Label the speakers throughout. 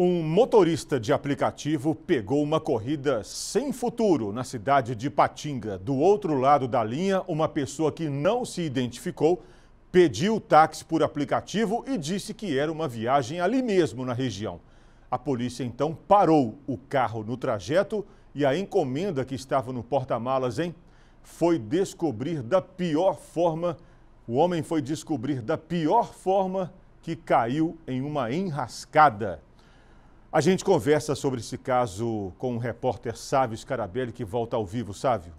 Speaker 1: Um motorista de aplicativo pegou uma corrida sem futuro na cidade de Patinga. Do outro lado da linha, uma pessoa que não se identificou pediu táxi por aplicativo e disse que era uma viagem ali mesmo na região. A polícia então parou o carro no trajeto e a encomenda que estava no porta-malas, hein? Foi descobrir da pior forma. O homem foi descobrir da pior forma que caiu em uma enrascada. A gente conversa sobre esse caso com o repórter Sávio Scarabelli, que volta ao vivo. Sávio.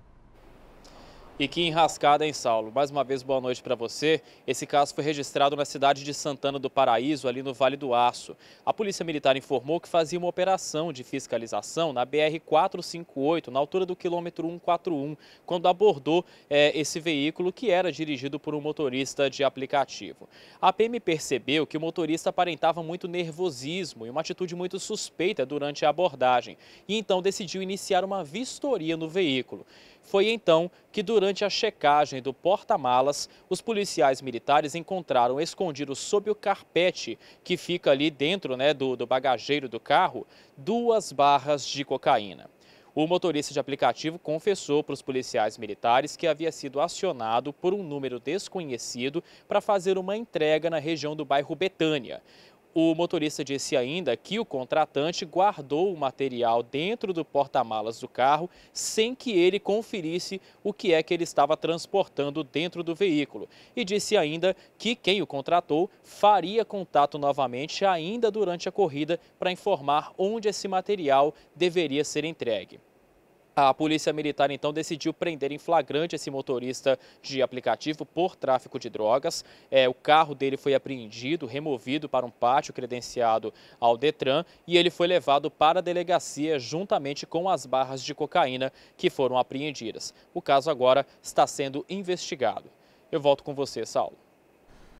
Speaker 2: E que enrascada, em Saulo? Mais uma vez, boa noite para você. Esse caso foi registrado na cidade de Santana do Paraíso, ali no Vale do Aço. A Polícia Militar informou que fazia uma operação de fiscalização na BR-458, na altura do quilômetro 141, quando abordou é, esse veículo que era dirigido por um motorista de aplicativo. A PM percebeu que o motorista aparentava muito nervosismo e uma atitude muito suspeita durante a abordagem. E então decidiu iniciar uma vistoria no veículo. Foi então que, durante Durante a checagem do porta-malas, os policiais militares encontraram escondido sob o carpete que fica ali dentro né, do, do bagageiro do carro duas barras de cocaína. O motorista de aplicativo confessou para os policiais militares que havia sido acionado por um número desconhecido para fazer uma entrega na região do bairro Betânia. O motorista disse ainda que o contratante guardou o material dentro do porta-malas do carro sem que ele conferisse o que é que ele estava transportando dentro do veículo. E disse ainda que quem o contratou faria contato novamente ainda durante a corrida para informar onde esse material deveria ser entregue. A Polícia Militar então decidiu prender em flagrante esse motorista de aplicativo por tráfico de drogas. É, o carro dele foi apreendido, removido para um pátio credenciado ao Detran e ele foi levado para a delegacia juntamente com as barras de cocaína que foram apreendidas. O caso agora está sendo investigado. Eu volto com você, Saulo.